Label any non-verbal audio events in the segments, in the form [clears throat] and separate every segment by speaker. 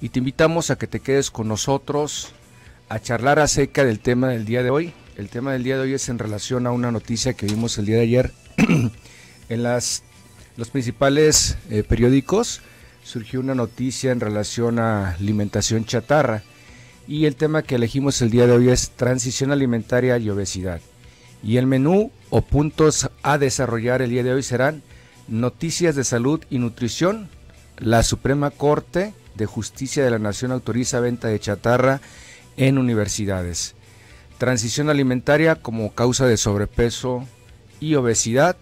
Speaker 1: y te invitamos a que te quedes con nosotros a charlar acerca del tema del día de hoy. El tema del día de hoy es en relación a una noticia que vimos el día de ayer [clears throat] en las, los principales eh, periódicos. Surgió una noticia en relación a alimentación chatarra y el tema que elegimos el día de hoy es transición alimentaria y obesidad. Y el menú o puntos a desarrollar el día de hoy serán noticias de salud y nutrición, la Suprema Corte, de Justicia de la Nación autoriza venta de chatarra en universidades. Transición alimentaria como causa de sobrepeso y obesidad.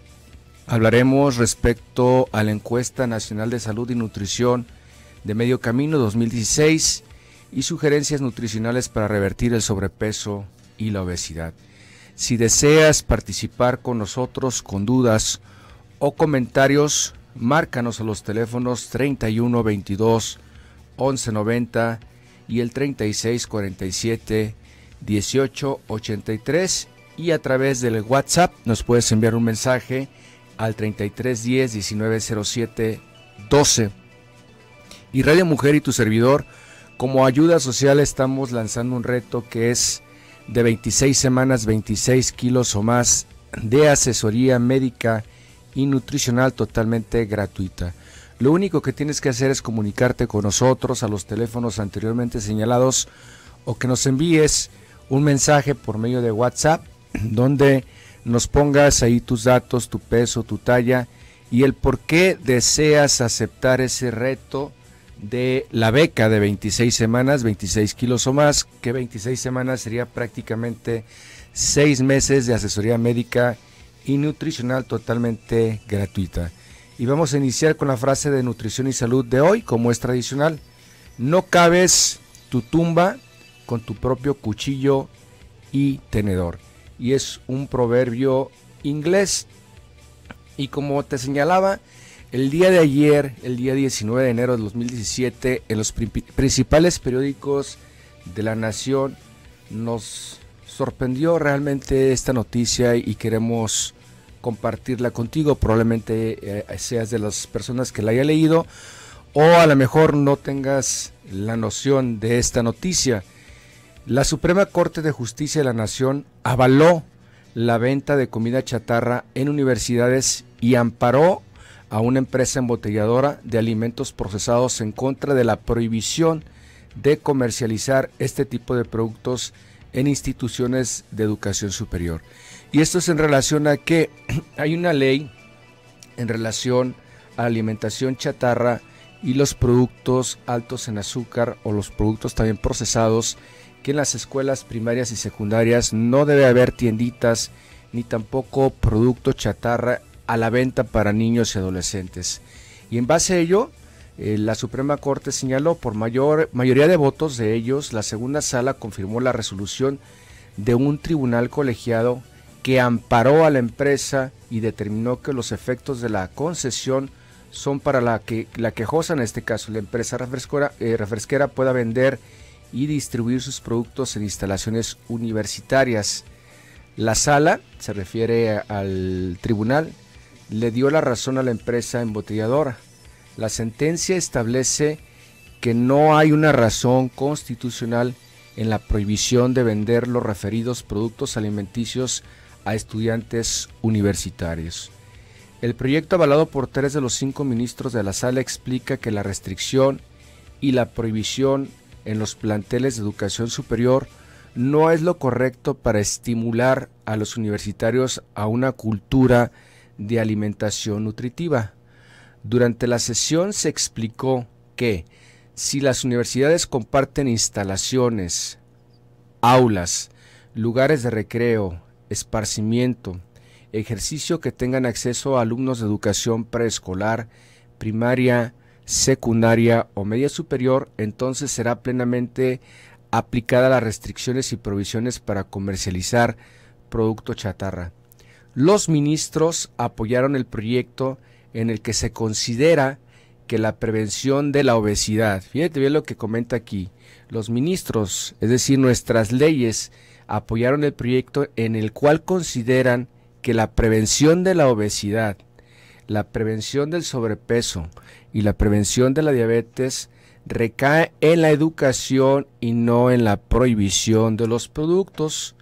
Speaker 1: Hablaremos respecto a la encuesta nacional de salud y nutrición de Medio Camino 2016 y sugerencias nutricionales para revertir el sobrepeso y la obesidad. Si deseas participar con nosotros con dudas o comentarios, márcanos a los teléfonos 3122 22 1190 y el 3647 1883 y a través del WhatsApp nos puedes enviar un mensaje al 3310 1907 12. Y Radio Mujer y tu servidor, como ayuda social estamos lanzando un reto que es de 26 semanas, 26 kilos o más de asesoría médica y nutricional totalmente gratuita. Lo único que tienes que hacer es comunicarte con nosotros a los teléfonos anteriormente señalados o que nos envíes un mensaje por medio de WhatsApp [clears throat] donde nos pongas ahí tus datos, tu peso, tu talla y el por qué deseas aceptar ese reto de la beca de 26 semanas, 26 kilos o más, que 26 semanas sería prácticamente 6 meses de asesoría médica y nutricional totalmente gratuita. Y vamos a iniciar con la frase de nutrición y salud de hoy, como es tradicional. No cabes tu tumba con tu propio cuchillo y tenedor. Y es un proverbio inglés. Y como te señalaba, el día de ayer, el día 19 de enero de 2017, en los principales periódicos de la nación nos sorprendió realmente esta noticia y queremos compartirla contigo. Probablemente eh, seas de las personas que la haya leído o a lo mejor no tengas la noción de esta noticia. La Suprema Corte de Justicia de la Nación avaló la venta de comida chatarra en universidades y amparó a una empresa embotelladora de alimentos procesados en contra de la prohibición de comercializar este tipo de productos en instituciones de educación superior. Y esto es en relación a que [clears throat] hay una ley en relación a alimentación chatarra y los productos altos en azúcar o los productos también procesados que en las escuelas primarias y secundarias no debe haber tienditas ni tampoco producto chatarra a la venta para niños y adolescentes. Y en base a ello, eh, la Suprema Corte señaló por mayor, mayoría de votos de ellos, la segunda sala confirmó la resolución de un tribunal colegiado que amparó a la empresa y determinó que los efectos de la concesión son para la que la quejosa en este caso la empresa refresquera, eh, refresquera pueda vender y distribuir sus productos en instalaciones universitarias. La sala, se refiere al tribunal, le dio la razón a la empresa embotelladora. La sentencia establece que no hay una razón constitucional en la prohibición de vender los referidos productos alimenticios a estudiantes universitarios. El proyecto avalado por tres de los cinco ministros de la sala explica que la restricción y la prohibición en los planteles de educación superior no es lo correcto para estimular a los universitarios a una cultura de alimentación nutritiva. Durante la sesión se explicó que si las universidades comparten instalaciones, aulas, lugares de recreo, esparcimiento, ejercicio que tengan acceso a alumnos de educación preescolar, primaria, secundaria o media superior, entonces será plenamente aplicada las restricciones y provisiones para comercializar producto chatarra. Los ministros apoyaron el proyecto en el que se considera que la prevención de la obesidad, fíjate bien lo que comenta aquí, los ministros, es decir, nuestras leyes, apoyaron el proyecto en el cual consideran que la prevención de la obesidad, la prevención del sobrepeso y la prevención de la diabetes recae en la educación y no en la prohibición de los productos.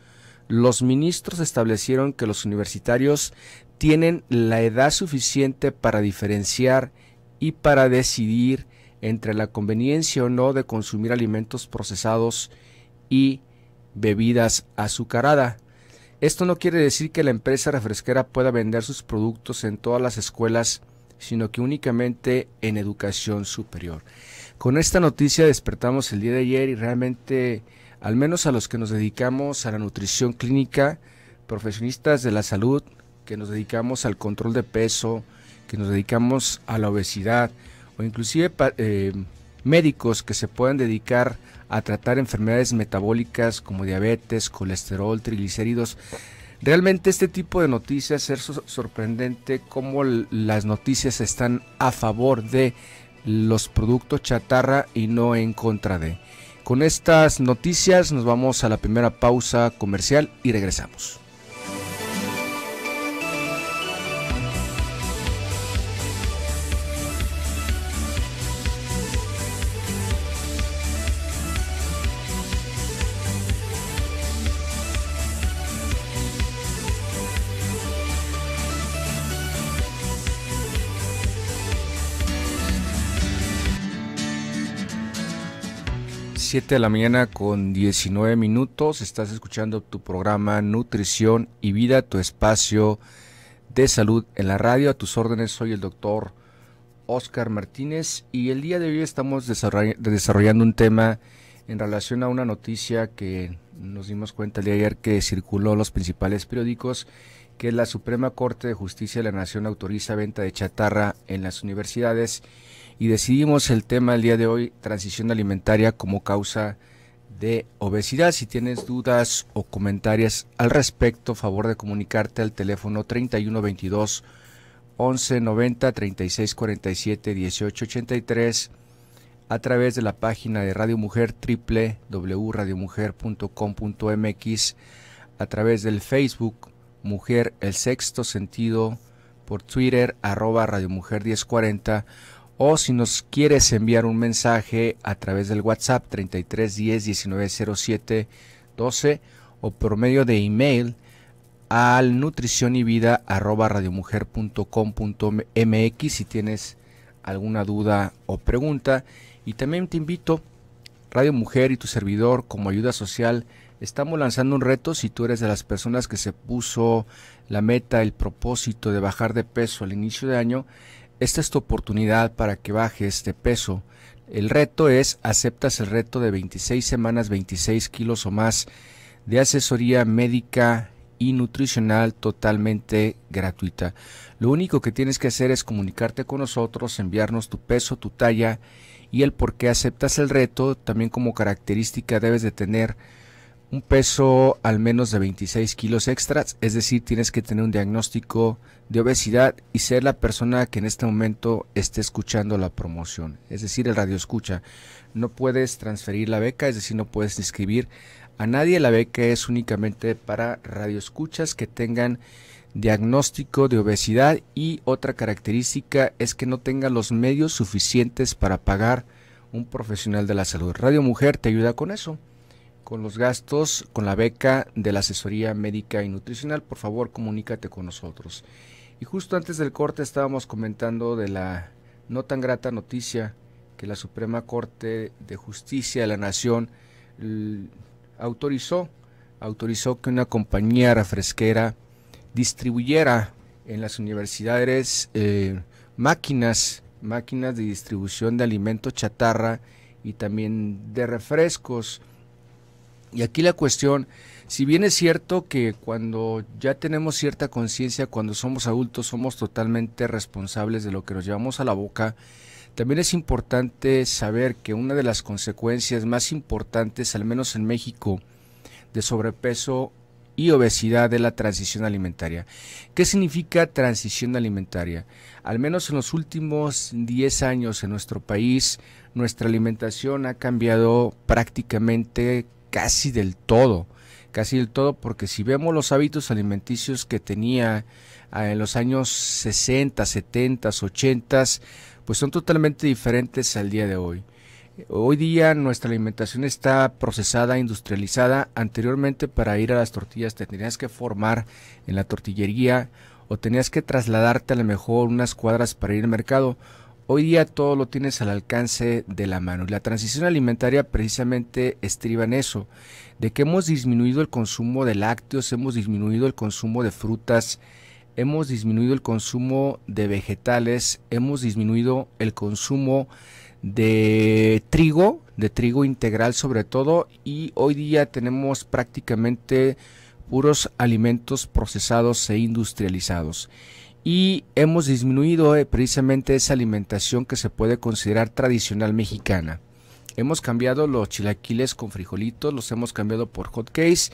Speaker 1: Los ministros establecieron que los universitarios tienen la edad suficiente para diferenciar y para decidir entre la conveniencia o no de consumir alimentos procesados y bebidas azucarada. Esto no quiere decir que la empresa refresquera pueda vender sus productos en todas las escuelas, sino que únicamente en educación superior. Con esta noticia despertamos el día de ayer y realmente, al menos a los que nos dedicamos a la nutrición clínica, profesionistas de la salud, que nos dedicamos al control de peso, que nos dedicamos a la obesidad o inclusive eh, médicos que se puedan dedicar a tratar enfermedades metabólicas como diabetes, colesterol, triglicéridos. Realmente este tipo de noticias es sorprendente como las noticias están a favor de los productos chatarra y no en contra de. Con estas noticias nos vamos a la primera pausa comercial y regresamos. 7 de la mañana con 19 minutos. Estás escuchando tu programa Nutrición y Vida, tu espacio de salud en la radio. A tus órdenes soy el doctor Oscar Martínez y el día de hoy estamos desarrollando un tema en relación a una noticia que nos dimos cuenta el día de ayer que circuló en los principales periódicos, que la Suprema Corte de Justicia de la Nación autoriza venta de chatarra en las universidades y decidimos el tema el día de hoy, transición alimentaria como causa de obesidad. Si tienes dudas o comentarios al respecto, favor de comunicarte al teléfono 3122 1190 3647 1883 a través de la página de Radio Mujer www.radiomujer.com.mx a través del Facebook Mujer El Sexto Sentido por Twitter arroba Radio Mujer 1040 o si nos quieres enviar un mensaje a través del WhatsApp 33 10 19 07 12 o por medio de email al nutrición y vida arroba mx si tienes alguna duda o pregunta y también te invito Radio Mujer y tu servidor como ayuda social estamos lanzando un reto si tú eres de las personas que se puso la meta el propósito de bajar de peso al inicio de año esta es tu oportunidad para que bajes de peso. El reto es, aceptas el reto de 26 semanas, 26 kilos o más de asesoría médica y nutricional totalmente gratuita. Lo único que tienes que hacer es comunicarte con nosotros, enviarnos tu peso, tu talla y el por qué aceptas el reto. También como característica debes de tener un peso al menos de 26 kilos extras, es decir, tienes que tener un diagnóstico de obesidad y ser la persona que en este momento esté escuchando la promoción, es decir, el radio escucha. No puedes transferir la beca, es decir, no puedes inscribir a nadie, la beca es únicamente para radio escuchas que tengan diagnóstico de obesidad y otra característica es que no tengan los medios suficientes para pagar un profesional de la salud. Radio Mujer te ayuda con eso con los gastos con la beca de la asesoría médica y nutricional, por favor comunícate con nosotros. Y justo antes del corte estábamos comentando de la no tan grata noticia que la Suprema Corte de Justicia de la Nación mm, autorizó, autorizó que una compañía refresquera distribuyera en las universidades eh, máquinas, máquinas de distribución de alimento chatarra y también de refrescos y aquí la cuestión, si bien es cierto que cuando ya tenemos cierta conciencia, cuando somos adultos, somos totalmente responsables de lo que nos llevamos a la boca, también es importante saber que una de las consecuencias más importantes, al menos en México, de sobrepeso y obesidad de la transición alimentaria. ¿Qué significa transición alimentaria? Al menos en los últimos 10 años en nuestro país, nuestra alimentación ha cambiado prácticamente casi del todo, casi del todo, porque si vemos los hábitos alimenticios que tenía ah, en los años 60, 70, 80, pues son totalmente diferentes al día de hoy. Hoy día nuestra alimentación está procesada, industrializada. Anteriormente para ir a las tortillas te tenías que formar en la tortillería o tenías que trasladarte a lo mejor unas cuadras para ir al mercado. Hoy día todo lo tienes al alcance de la mano la transición alimentaria precisamente estriba en eso, de que hemos disminuido el consumo de lácteos, hemos disminuido el consumo de frutas, hemos disminuido el consumo de vegetales, hemos disminuido el consumo de trigo, de trigo integral sobre todo, y hoy día tenemos prácticamente puros alimentos procesados e industrializados y hemos disminuido eh, precisamente esa alimentación que se puede considerar tradicional mexicana. Hemos cambiado los chilaquiles con frijolitos, los hemos cambiado por hot cakes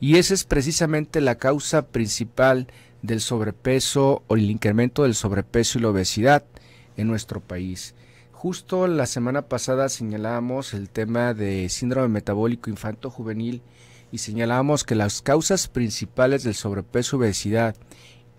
Speaker 1: y esa es precisamente la causa principal del sobrepeso o el incremento del sobrepeso y la obesidad en nuestro país. Justo la semana pasada señalábamos el tema de síndrome metabólico infanto-juvenil y señalábamos que las causas principales del sobrepeso y obesidad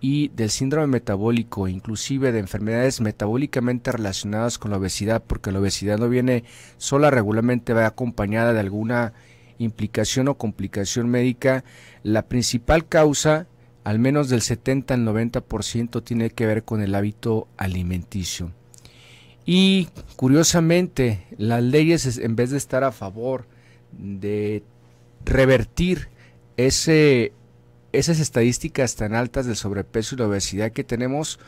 Speaker 1: y del síndrome metabólico, inclusive de enfermedades metabólicamente relacionadas con la obesidad, porque la obesidad no viene sola, regularmente va acompañada de alguna implicación o complicación médica. La principal causa, al menos del 70 al 90%, tiene que ver con el hábito alimenticio. Y curiosamente, las leyes en vez de estar a favor de revertir ese esas estadísticas tan altas del sobrepeso y la obesidad que tenemos,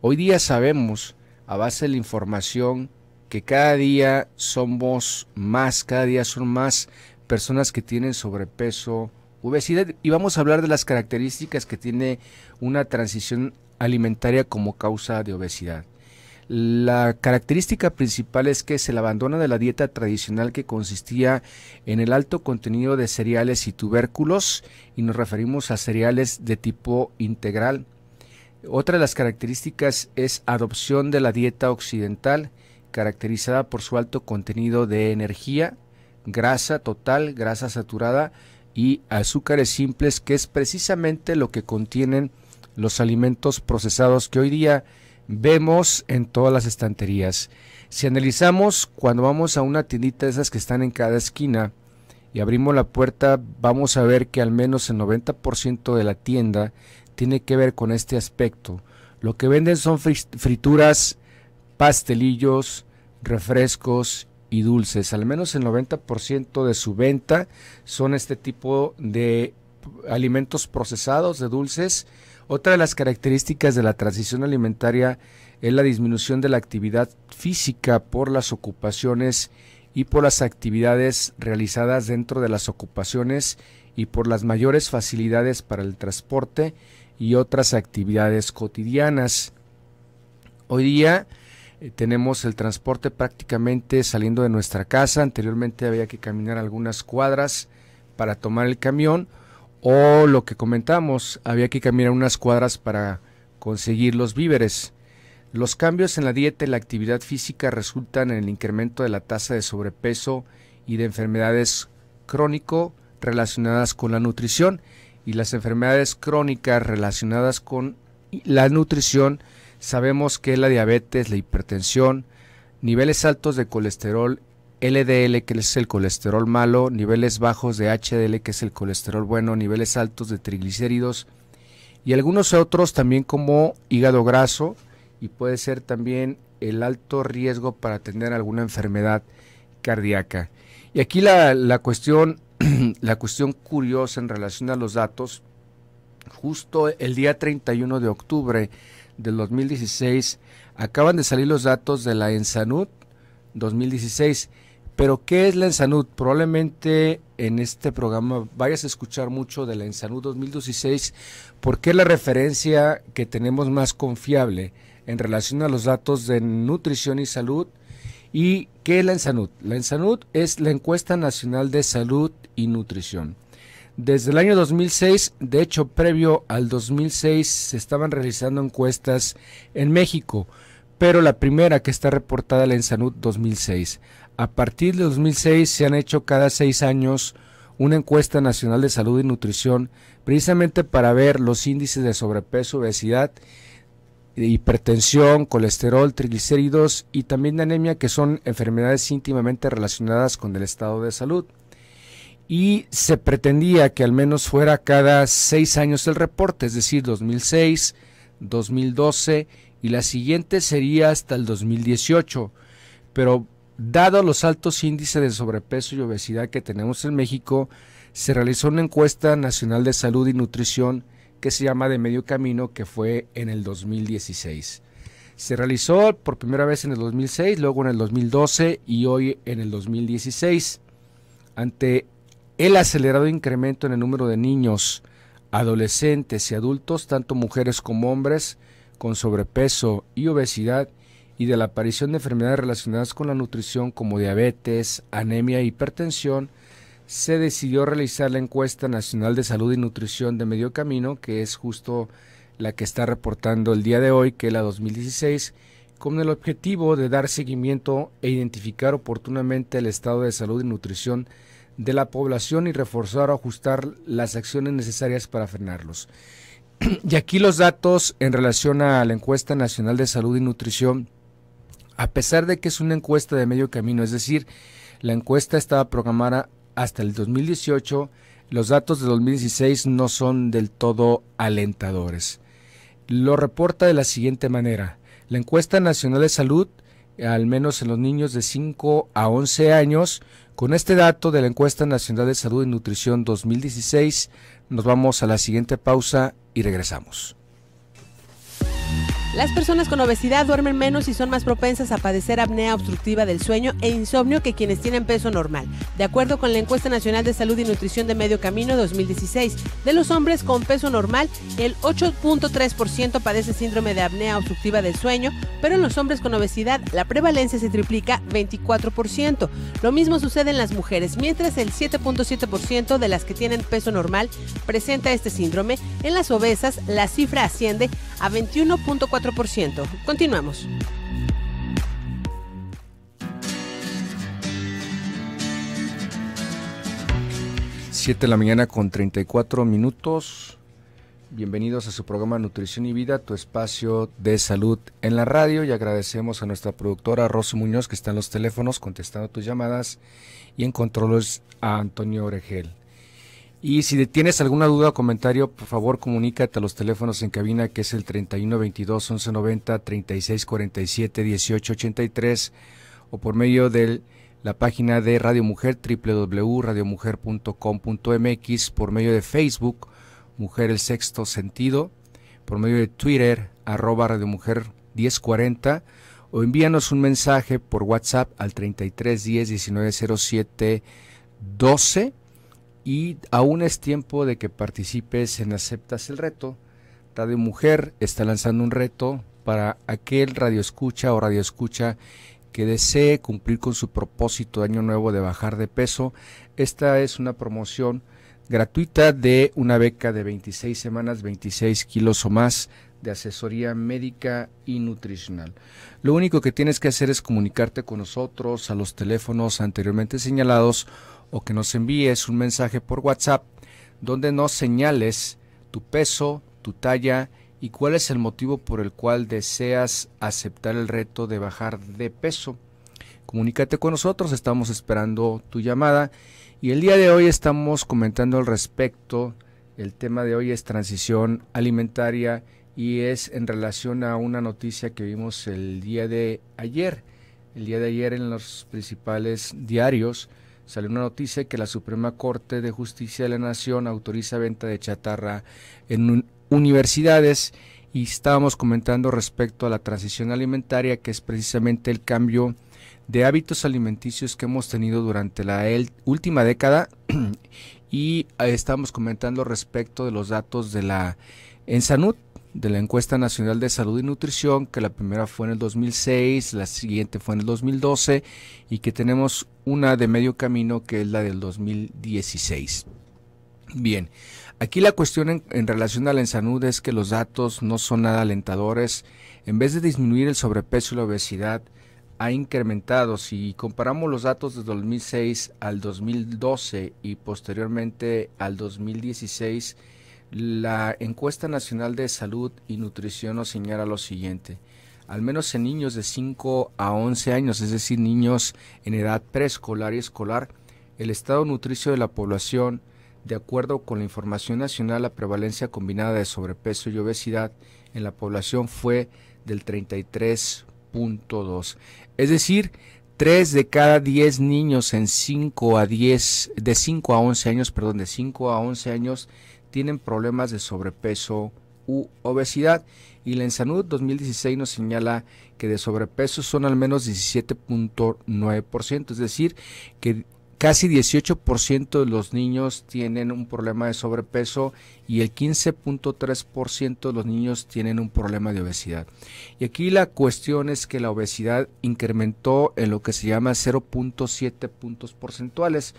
Speaker 1: hoy día sabemos, a base de la información, que cada día somos más, cada día son más personas que tienen sobrepeso, obesidad. Y vamos a hablar de las características que tiene una transición alimentaria como causa de obesidad. La característica principal es que se le abandona de la dieta tradicional que consistía en el alto contenido de cereales y tubérculos y nos referimos a cereales de tipo integral. Otra de las características es adopción de la dieta occidental, caracterizada por su alto contenido de energía, grasa total, grasa saturada y azúcares simples, que es precisamente lo que contienen los alimentos procesados que hoy día vemos en todas las estanterías. Si analizamos cuando vamos a una tiendita de esas que están en cada esquina y abrimos la puerta, vamos a ver que al menos el 90% de la tienda tiene que ver con este aspecto. Lo que venden son frituras, pastelillos, refrescos y dulces. Al menos el 90% de su venta son este tipo de alimentos procesados, de dulces, otra de las características de la transición alimentaria es la disminución de la actividad física por las ocupaciones y por las actividades realizadas dentro de las ocupaciones y por las mayores facilidades para el transporte y otras actividades cotidianas. Hoy día eh, tenemos el transporte prácticamente saliendo de nuestra casa, anteriormente había que caminar algunas cuadras para tomar el camión, o lo que comentamos, había que caminar unas cuadras para conseguir los víveres. Los cambios en la dieta y la actividad física resultan en el incremento de la tasa de sobrepeso y de enfermedades crónico relacionadas con la nutrición y las enfermedades crónicas relacionadas con la nutrición sabemos que la diabetes, la hipertensión, niveles altos de colesterol LDL, que es el colesterol malo, niveles bajos de HDL, que es el colesterol bueno, niveles altos de triglicéridos y algunos otros también como hígado graso y puede ser también el alto riesgo para tener alguna enfermedad cardíaca. Y aquí la, cuestión, [clears throat] la cuestión curiosa en relación a los datos, justo el día 31 de octubre del 2016 acaban de salir los datos de la ENSANUD, 2016. Pero, ¿qué es la Ensanud? Probablemente en este programa vayas a escuchar mucho de la Ensanud 2016, porque es la referencia que tenemos más confiable en relación a los datos de nutrición y salud. ¿Y qué es la Ensanud? La Ensanud es la encuesta nacional de salud y nutrición. Desde el año 2006, de hecho previo al 2006, se estaban realizando encuestas en México pero la primera que está reportada la en salud 2006. A partir de 2006 se han hecho cada seis años una encuesta nacional de salud y nutrición precisamente para ver los índices de sobrepeso, obesidad, hipertensión, colesterol, triglicéridos y también de anemia que son enfermedades íntimamente relacionadas con el estado de salud. Y se pretendía que al menos fuera cada seis años el reporte, es decir, 2006, 2012 y la siguiente sería hasta el 2018. Pero dado los altos índices de sobrepeso y obesidad que tenemos en México, se realizó una encuesta nacional de salud y nutrición que se llama De Medio Camino, que fue en el 2016. Se realizó por primera vez en el 2006, luego en el 2012 y hoy en el 2016. Ante el acelerado incremento en el número de niños, adolescentes y adultos, tanto mujeres como hombres, con sobrepeso y obesidad y de la aparición de enfermedades relacionadas con la nutrición como diabetes, anemia e hipertensión, se decidió realizar la encuesta nacional de salud y nutrición de medio camino, que es justo la que está reportando el día de hoy, que es la 2016, con el objetivo de dar seguimiento e identificar oportunamente el estado de salud y nutrición de la población y reforzar o ajustar las acciones necesarias para frenarlos. [clears throat] y aquí los datos en relación a la encuesta nacional de salud y nutrición, a pesar de que es una encuesta de medio camino, es decir, la encuesta estaba programada hasta el 2018, los datos de 2016 no son del todo alentadores. Lo reporta de la siguiente manera. La encuesta nacional de salud, al menos en los niños de 5 a 11 años, con este dato de la encuesta nacional de salud y nutrición 2016, nos vamos a la siguiente pausa y regresamos.
Speaker 2: Las personas con obesidad duermen menos y son más propensas a padecer apnea obstructiva del sueño e insomnio que quienes tienen peso normal, de acuerdo con la encuesta nacional de salud y nutrición de Medio Camino 2016. De los hombres con peso normal, el 8.3% padece síndrome de apnea obstructiva del sueño, pero en los hombres con obesidad la prevalencia se triplica 24%. Lo mismo sucede en las mujeres, mientras el 7.7% de las que tienen peso normal presenta este síndrome, en las obesas la cifra asciende a 21.4%. Continuamos.
Speaker 1: Siete de la mañana con 34 minutos. Bienvenidos a su programa Nutrición y Vida, tu espacio de salud en la radio y agradecemos a nuestra productora Rosa Muñoz que está en los teléfonos contestando tus llamadas y en controles a Antonio Oregel. Y si tienes alguna duda o comentario, por favor comunícate a los teléfonos en cabina que es el 3122 1190 3647 1883 o por medio de la página de Radio Mujer www.radiomujer.com.mx por medio de Facebook Mujer el Sexto Sentido, por medio de Twitter arroba Radio Mujer 1040 o envíanos un mensaje por WhatsApp al 33 10 19 07 12 y aún es tiempo de que participes en Aceptas el Reto. Radio Mujer está lanzando un reto para aquel radio escucha o radio escucha que desee cumplir con su propósito de año nuevo de bajar de peso. Esta es una promoción gratuita de una beca de 26 semanas, 26 kilos o más de asesoría médica y nutricional. Lo único que tienes que hacer es comunicarte con nosotros a los teléfonos anteriormente señalados o que nos envíes un mensaje por WhatsApp donde nos señales tu peso, tu talla y cuál es el motivo por el cual deseas aceptar el reto de bajar de peso. Comunícate con nosotros, estamos esperando tu llamada y el día de hoy estamos comentando al respecto. El tema de hoy es transición alimentaria y es en relación a una noticia que vimos el día de ayer. El día de ayer en los principales diarios salió una noticia que la Suprema Corte de Justicia de la Nación autoriza venta de chatarra en universidades y estábamos comentando respecto a la transición alimentaria, que es precisamente el cambio de hábitos alimenticios que hemos tenido durante la última década [clears throat] y eh, estábamos comentando respecto de los datos de la ENSANUD, de la encuesta nacional de salud y nutrición, que la primera fue en el 2006, la siguiente fue en el 2012 y que tenemos una de medio camino que es la del 2016. Bien, aquí la cuestión en, relación a la salud es que los datos no son nada alentadores. En vez de disminuir el sobrepeso y la obesidad, ha incrementado. Si comparamos los datos de 2006 al 2012 y posteriormente al 2016, la encuesta nacional de salud y nutrición nos señala lo siguiente. Al menos en niños de 5 a 11 años, es decir, niños en edad preescolar y escolar, el estado nutricio de la población, de acuerdo con la información nacional, la prevalencia combinada de sobrepeso y obesidad en la población fue del 33.2. Es decir, 3 de cada 10 niños en 5 a 10, de 5 a 11 años, perdón, de 5 a 11 años tienen problemas de sobrepeso u obesidad. Y la Ensanud 2016 nos señala que de sobrepeso son al menos 17.9%, es decir, que Casi 18% de los niños tienen un problema de sobrepeso y el 15.3% de los niños tienen un problema de obesidad. Y aquí la cuestión es que la obesidad incrementó en lo que se llama 0.7 puntos porcentuales.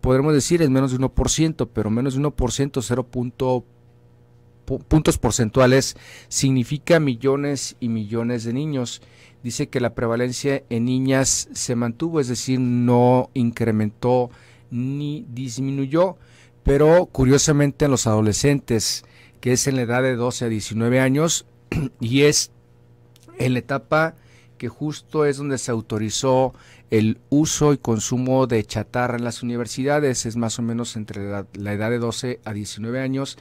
Speaker 1: Podremos decir es menos de 1%, pero menos de 1%, 0 puntos porcentuales significa millones y millones de niños dice que la prevalencia en niñas se mantuvo, es decir, no incrementó ni disminuyó, pero curiosamente en los adolescentes, que es en la edad de 12 a 19 años, [clears throat] y es en la etapa que justo es donde se autorizó el uso y consumo de chatarra en las universidades, es más o menos entre la, edad de 12 a 19 años,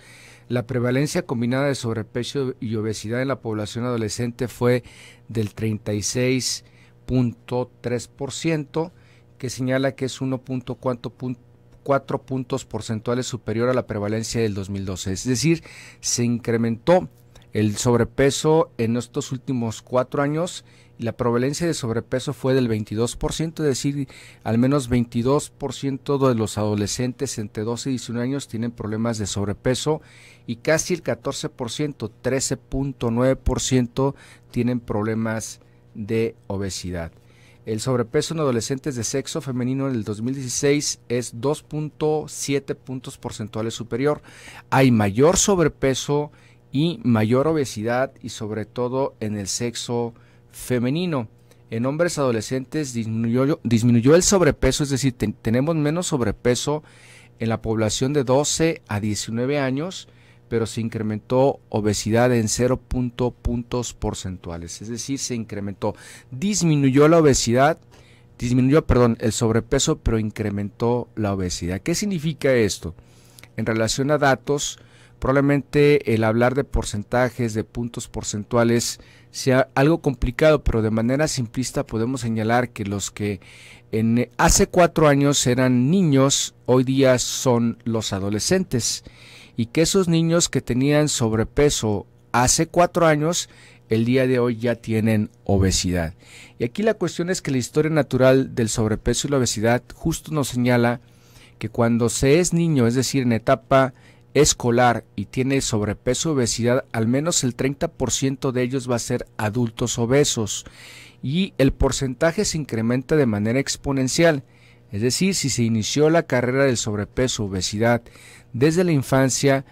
Speaker 1: la prevalencia combinada de sobrepeso y obesidad en la población adolescente fue del 36.3%, que señala que es 1.4 puntos porcentuales superior a la prevalencia del 2012. Es decir, se incrementó el sobrepeso en estos últimos cuatro años, la prevalencia de sobrepeso fue del 22%, es decir, al menos 22% de los adolescentes entre 12 y 19 años tienen problemas de sobrepeso y casi el 14%, 13.9% tienen problemas de obesidad. El sobrepeso en adolescentes de sexo femenino en el 2016 es 2.7 puntos porcentuales superior. Hay mayor sobrepeso y mayor obesidad y sobre todo en el sexo femenino. En hombres adolescentes disminuyó, el sobrepeso, es decir, tenemos menos sobrepeso en la población de 12 a 19 años, pero se incrementó obesidad en 0. puntos porcentuales, es decir, se incrementó, disminuyó la obesidad, disminuyó, perdón, el sobrepeso, pero incrementó la obesidad. ¿Qué significa esto? En relación a datos, probablemente el hablar de porcentajes, de puntos porcentuales, sea algo complicado, pero de manera simplista podemos señalar que los que en, hace cuatro años eran niños, hoy día son los adolescentes, y que esos niños que tenían sobrepeso hace cuatro años, el día de hoy ya tienen obesidad. Y aquí la cuestión es que la historia natural del sobrepeso y la obesidad justo nos señala que cuando se es niño, es decir, en etapa escolar y tiene sobrepeso obesidad, al menos el 30% de ellos va a ser adultos obesos y el porcentaje se incrementa de manera exponencial. Es decir, si se inició la carrera del sobrepeso obesidad desde la infancia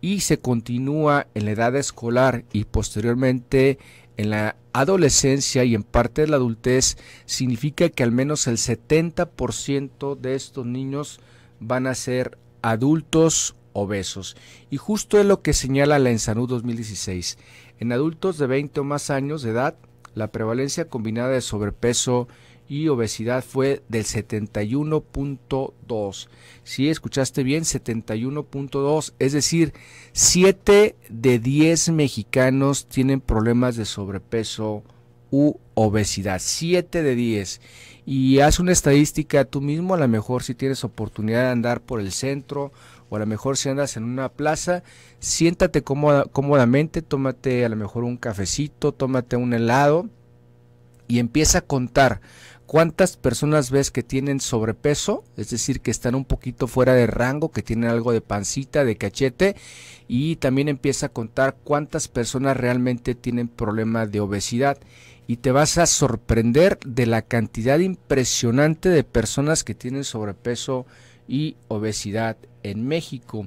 Speaker 1: y se continúa en la edad escolar y posteriormente en la adolescencia y en parte de la adultez, significa que al menos el 70% de estos niños van a ser adultos obesos. Y justo es lo que señala la ensanú 2016. En adultos de 20 o más años de edad, la prevalencia combinada de sobrepeso y obesidad fue del 71.2. Si escuchaste bien, 71.2. Es decir, 7 de 10 mexicanos tienen problemas de sobrepeso u obesidad. 7 de 10. Y haz una estadística tú mismo, a lo mejor si tienes oportunidad de andar por el centro o a lo mejor si andas en una plaza, siéntate cómodamente, tómate a lo mejor un cafecito, tómate un helado y empieza a contar cuántas personas ves que tienen sobrepeso, es decir, que están un poquito fuera de rango, que tienen algo de pancita, de cachete, y también empieza a contar cuántas personas realmente tienen problemas de obesidad. Y te vas a sorprender de la cantidad impresionante de personas que tienen sobrepeso y obesidad en México.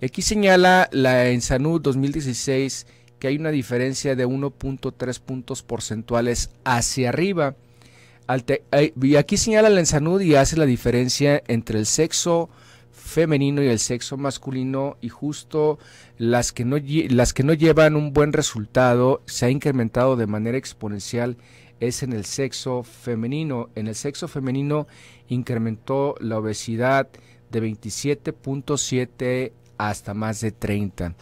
Speaker 1: Y aquí señala la ENSANUD 2016 que hay una diferencia de 1.3 puntos porcentuales hacia arriba. Y aquí señala la ENSANUD y hace la diferencia entre el sexo femenino y el sexo masculino y justo las que no, las que no llevan un buen resultado se ha incrementado de manera exponencial es en el sexo femenino. En el sexo femenino incrementó la obesidad de 27.7 hasta más de 30.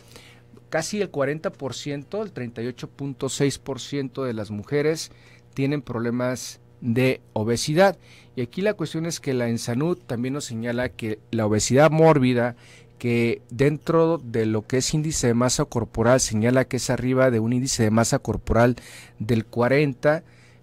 Speaker 1: Casi el 40%, el 38.6% de las mujeres tienen problemas de obesidad. Y aquí la cuestión es que la Ensanud también nos señala que la obesidad mórbida, que dentro de lo que es índice de masa corporal, señala que es arriba de un índice de masa corporal del 40%,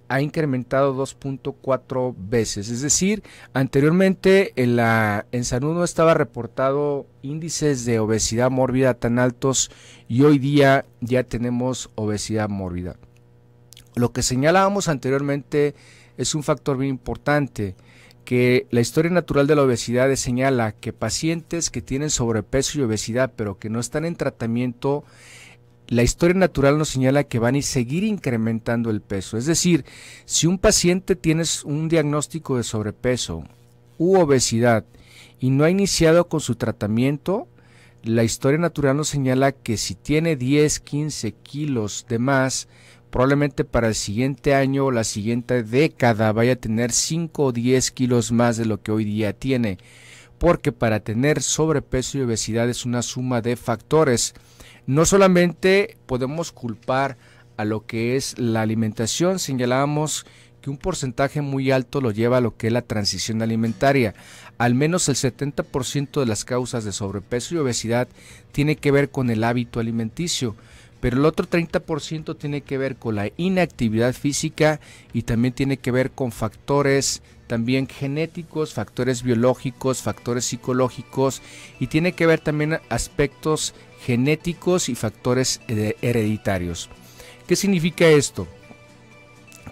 Speaker 1: ha incrementado 2.4 veces. Es decir, anteriormente en, la, en San estaba reportado índices de obesidad mórbida tan altos y hoy día ya tenemos obesidad mórbida. Lo que señalábamos anteriormente es un factor bien importante que la historia natural de la obesidad señala que pacientes que tienen sobrepeso y obesidad pero que no están en tratamiento la historia natural nos señala que van a seguir incrementando el peso. Es decir, si un paciente tiene un diagnóstico de sobrepeso u obesidad y no ha iniciado con su tratamiento, la historia natural nos señala que si tiene 10, 15 kilos de más, probablemente para el siguiente año o la siguiente década vaya a tener 5 o 10 kilos más de lo que hoy día tiene. Porque para tener sobrepeso y obesidad es una suma de factores no solamente podemos culpar a lo que es la alimentación, señalamos que un porcentaje muy alto lo lleva a lo que es la transición alimentaria. Al menos el 70% de las causas de sobrepeso y obesidad tiene que ver con el hábito alimenticio pero el otro 30% tiene que ver con la inactividad física y también tiene que ver con factores también genéticos, factores biológicos, factores psicológicos y tiene que ver también aspectos genéticos y factores hereditarios. ¿Qué significa esto?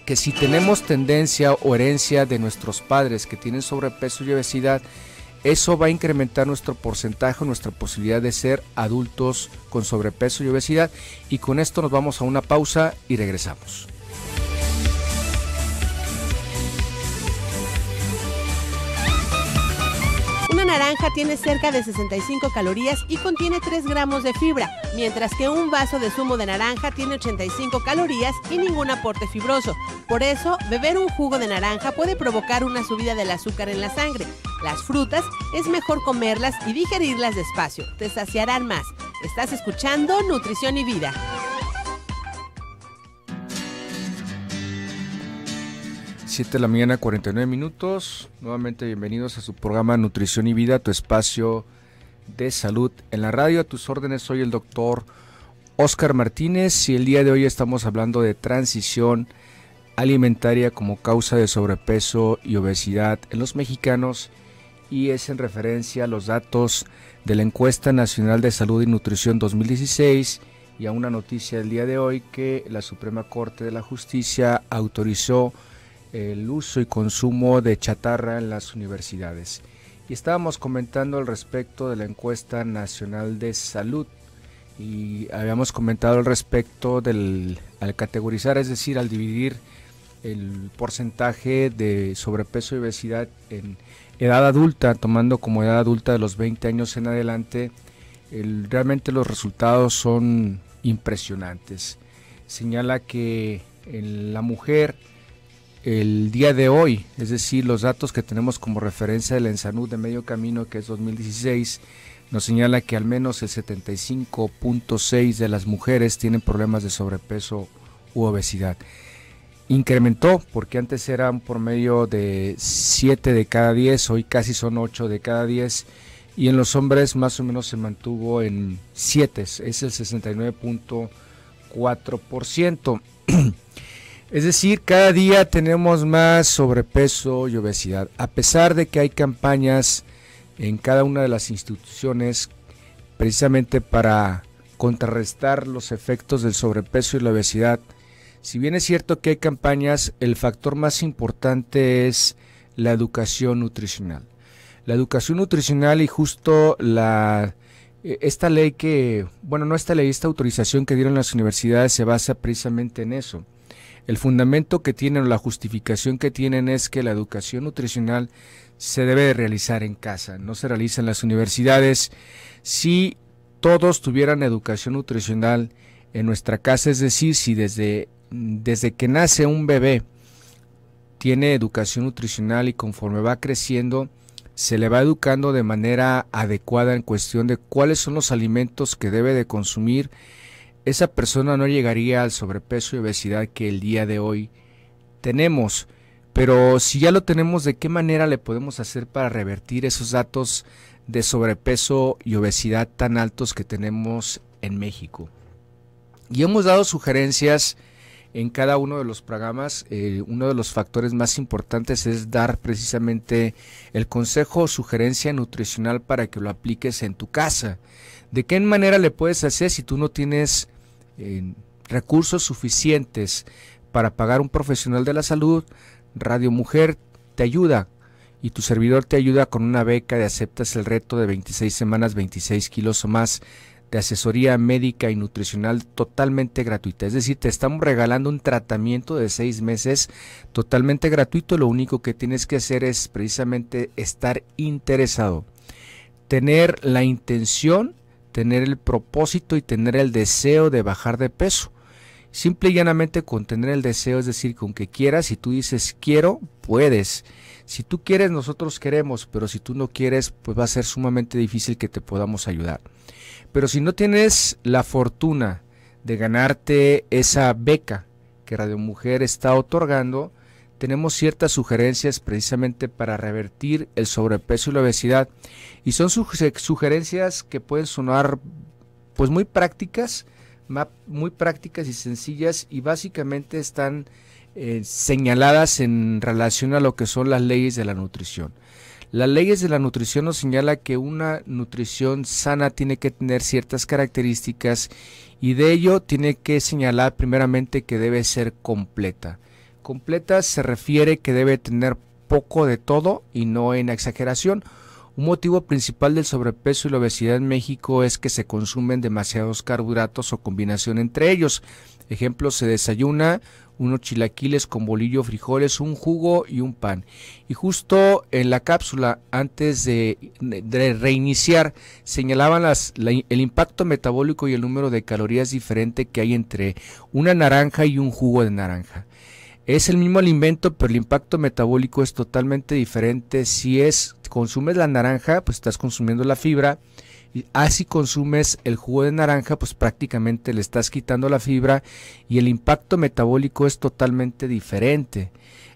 Speaker 1: Que si tenemos tendencia o herencia de nuestros padres que tienen sobrepeso y obesidad, eso va a incrementar nuestro porcentaje, nuestra posibilidad de ser adultos con sobrepeso y obesidad. Y con esto nos vamos a una pausa y regresamos.
Speaker 2: naranja tiene cerca de 65 calorías y contiene 3 gramos de fibra, mientras que un vaso de zumo de naranja tiene 85 calorías y ningún aporte fibroso. Por eso, beber un jugo de naranja puede provocar una subida del azúcar en la sangre. Las frutas es mejor comerlas y digerirlas despacio, te saciarán más. Estás escuchando Nutrición y Vida.
Speaker 1: 7 de la mañana, 49 minutos. Nuevamente bienvenidos a su programa Nutrición y Vida, tu espacio de salud en la radio. A tus órdenes soy el doctor Oscar Martínez y el día de hoy estamos hablando de transición alimentaria como causa de sobrepeso y obesidad en los mexicanos y es en referencia a los datos de la encuesta nacional de salud y nutrición 2016 y a una noticia del día de hoy que la Suprema Corte de la Justicia autorizó el uso y consumo de chatarra en las universidades. Y estábamos comentando al respecto de la encuesta nacional de salud y habíamos comentado al respecto del al categorizar, es decir, al dividir el porcentaje de sobrepeso y obesidad en edad adulta, tomando como edad adulta de los 20 años en adelante, realmente los resultados son impresionantes. Señala que en la mujer el día de hoy, es decir, los datos que tenemos como referencia de la Ensanud de Medio Camino, que es 2016, nos señala que al menos el 75.6 de las mujeres tienen problemas de sobrepeso u obesidad. Incrementó porque antes eran por medio de 7 de cada 10, hoy casi son 8 de cada 10 y en los hombres más o menos se mantuvo en 7, es el 69.4%. [clears throat] Es decir, cada día tenemos más sobrepeso y obesidad, a pesar de que hay campañas en cada una de las instituciones precisamente para contrarrestar los efectos del sobrepeso y la obesidad. Si bien es cierto que hay campañas, el factor más importante es la educación nutricional. La educación nutricional y justo la e, esta ley que, bueno, no esta ley, esta autorización que dieron las universidades se basa precisamente en eso el fundamento que tienen o la justificación que tienen es que la educación nutricional se debe realizar en casa, no se realiza en las universidades. Si todos tuvieran educación nutricional en nuestra casa, es decir, si desde, desde que nace un bebé tiene educación nutricional y conforme va creciendo, se le va educando de manera adecuada en cuestión de cuáles son los alimentos que debe de consumir esa persona no llegaría al sobrepeso y obesidad que el día de hoy tenemos. Pero si ya lo tenemos, ¿de qué manera le podemos hacer para revertir esos datos de sobrepeso y obesidad tan altos que tenemos en México? Y hemos dado sugerencias en cada uno de los programas. Eh, uno de los factores más importantes es dar precisamente el consejo o sugerencia nutricional para que lo apliques en tu casa. ¿De qué manera le puedes hacer si tú no tienes recursos suficientes para pagar un profesional de la salud, Radio Mujer te ayuda y tu servidor te ayuda con una beca de aceptas el reto de 26 semanas, 26 kilos o más de asesoría médica y nutricional totalmente gratuita. Es decir, te estamos regalando un tratamiento de seis meses totalmente gratuito. Lo único que tienes que hacer es precisamente estar interesado, tener la intención tener el propósito y tener el deseo de bajar de peso. Simple y llanamente con tener el deseo, es decir, con que quieras, si tú dices quiero, puedes. Si tú quieres, nosotros queremos, pero si tú no quieres, pues va a ser sumamente difícil que te podamos ayudar. Pero si no tienes la fortuna de ganarte esa beca que Radio Mujer está otorgando, tenemos ciertas sugerencias precisamente para revertir el sobrepeso y la obesidad. Y son sugerencias que pueden sonar pues muy prácticas, muy prácticas y sencillas y básicamente están eh, señaladas en relación a lo que son las leyes de la nutrición. Las leyes de la nutrición nos señala que una nutrición sana tiene que tener ciertas características y de ello tiene que señalar primeramente que debe ser completa. Completa se refiere que debe tener poco de todo y no en exageración. Un motivo principal del sobrepeso y la obesidad en México es que se consumen demasiados carbohidratos o combinación entre ellos. Ejemplo, se desayuna unos chilaquiles con bolillo, frijoles, un jugo y un pan. Y justo en la cápsula, antes de, reiniciar, señalaban las, el impacto metabólico y el número de calorías diferente que hay entre una naranja y un jugo de naranja. Es el mismo alimento, pero el impacto metabólico es totalmente diferente. Si es consumes la naranja, pues estás consumiendo la fibra. Y así ah, consumes el jugo de naranja, pues prácticamente le estás quitando la fibra y el impacto metabólico es totalmente diferente.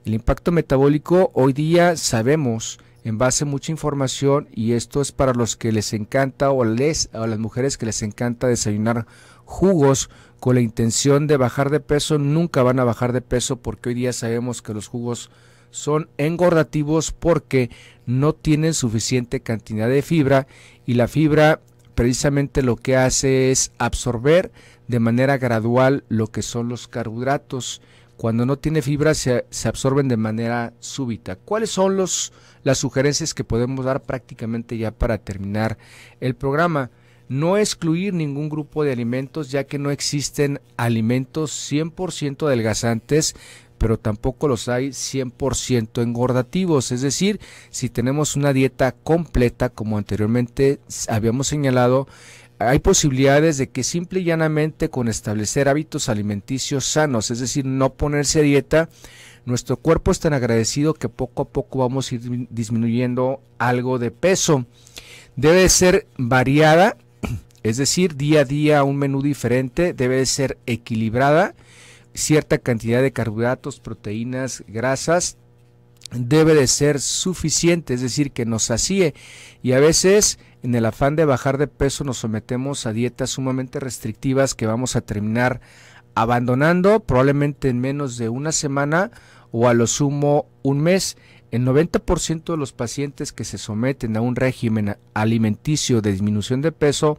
Speaker 1: El impacto metabólico hoy día sabemos en base a mucha información y esto es para los que les encanta o les a las mujeres que les encanta desayunar jugos con la intención de bajar de peso, nunca van a bajar de peso porque hoy día sabemos que los jugos son engordativos porque no tienen suficiente cantidad de fibra y la fibra precisamente lo que hace es absorber de manera gradual lo que son los carbohidratos. Cuando no tiene fibra se, absorben de manera súbita. ¿Cuáles son los, las sugerencias que podemos dar prácticamente ya para terminar el programa? no excluir ningún grupo de alimentos ya que no existen alimentos 100% adelgazantes pero tampoco los hay 100% engordativos. Es decir, si tenemos una dieta completa, como anteriormente habíamos señalado, hay posibilidades de que simple y llanamente con establecer hábitos alimenticios sanos, es decir, no ponerse a dieta, nuestro cuerpo es tan agradecido que poco a poco vamos a ir disminuyendo algo de peso. Debe ser variada es decir, día a día un menú diferente debe de ser equilibrada, cierta cantidad de carbohidratos, proteínas, grasas debe de ser suficiente, es decir, que nos sacie. Y a veces, en el afán de bajar de peso, nos sometemos a dietas sumamente restrictivas que vamos a terminar abandonando probablemente en menos de una semana o a lo sumo un mes. El 90% de los pacientes que se someten a un régimen alimenticio de disminución de peso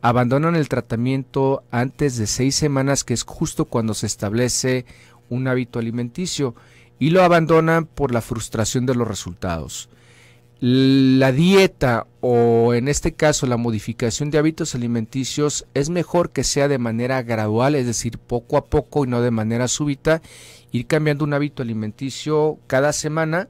Speaker 1: abandonan el tratamiento antes de seis semanas, que es justo cuando se establece un hábito alimenticio, y lo abandonan por la frustración de los resultados. La dieta o en este caso la modificación de hábitos alimenticios es mejor que sea de manera gradual, es decir, poco a poco y no de manera súbita, ir cambiando un hábito alimenticio cada semana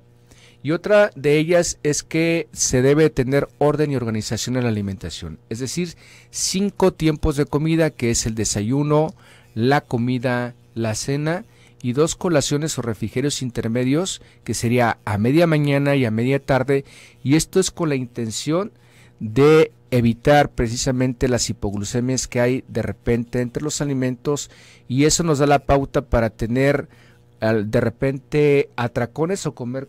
Speaker 1: y otra de ellas es que se debe tener orden y organización en la alimentación. Es decir, cinco tiempos de comida, que es el desayuno, la comida, la cena y dos colaciones o refrigerios intermedios, que sería a media mañana y a media tarde. Y esto es con la intención de evitar precisamente las hipoglucemias que hay de repente entre los alimentos y eso nos da la pauta para tener de repente atracones o comer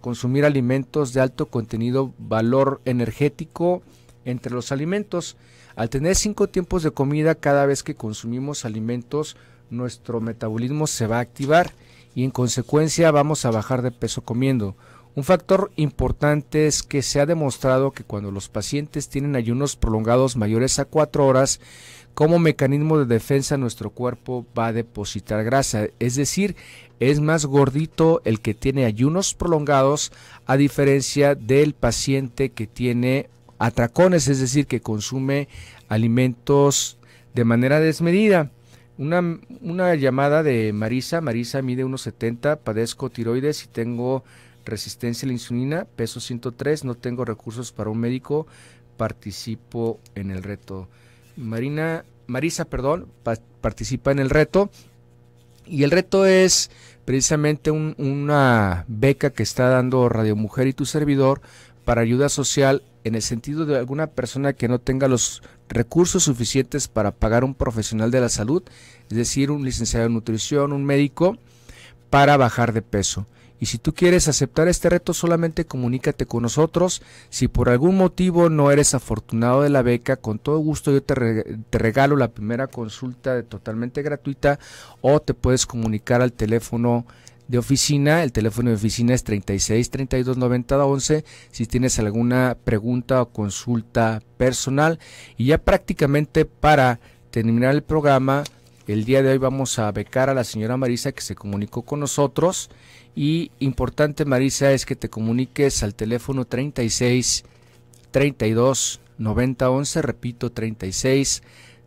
Speaker 1: consumir alimentos de alto contenido valor energético entre los alimentos. Al tener cinco tiempos de comida cada vez que consumimos alimentos, nuestro metabolismo se va a activar y en consecuencia vamos a bajar de peso comiendo. Un factor importante es que se ha demostrado que cuando los pacientes tienen ayunos prolongados mayores a cuatro horas, como mecanismo de defensa nuestro cuerpo va a depositar grasa, es decir, es más gordito el que tiene ayunos prolongados a diferencia del paciente que tiene atracones, es decir, que consume alimentos de manera desmedida. Una, llamada de Marisa, Marisa mide 1.70, 70, padezco tiroides y tengo resistencia a la insulina, peso 103, no tengo recursos para un médico, participo en el reto. Marina, Marisa, perdón, participa en el reto. Y el reto es precisamente una beca que está dando Radio Mujer y tu servidor para ayuda social en el sentido de alguna persona que no tenga los recursos suficientes para pagar un profesional de la salud, es decir, un licenciado en nutrición, un médico, para bajar de peso. Y si tú quieres aceptar este reto, solamente comunícate con nosotros. Si por algún motivo no eres afortunado de la beca, con todo gusto yo te, regalo la primera consulta totalmente gratuita o te puedes comunicar al teléfono de oficina. El teléfono de oficina es 36 32 90 11 si tienes alguna pregunta o consulta personal. Y ya prácticamente para terminar el programa, el día de hoy vamos a becar a la señora Marisa que se comunicó con nosotros y importante, Marisa, es que te comuniques al teléfono 36 32 90 11, repito, 36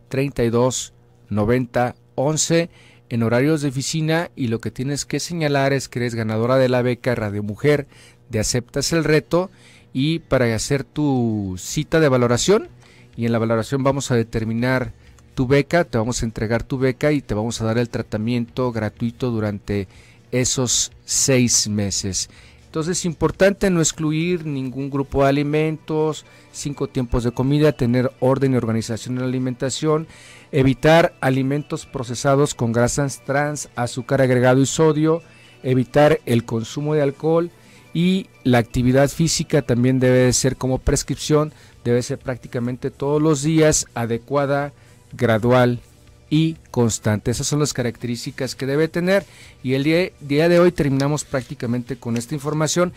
Speaker 1: 32 90 11 en horarios de oficina y lo que tienes que señalar es que eres ganadora de la beca Radio Mujer, de aceptas el reto y para hacer tu cita de valoración y en la valoración vamos a determinar tu beca, te vamos a entregar tu beca y te vamos a dar el tratamiento gratuito durante esos seis meses. Entonces es importante no excluir ningún grupo de alimentos, cinco tiempos de comida, tener orden y organización en la alimentación, evitar alimentos procesados con grasas trans, azúcar agregado y sodio, evitar el consumo de alcohol y la actividad física también debe ser como prescripción, debe ser prácticamente todos los días, adecuada, gradual y constante. Esas son las características que debe tener y el día, día de hoy terminamos prácticamente con esta información.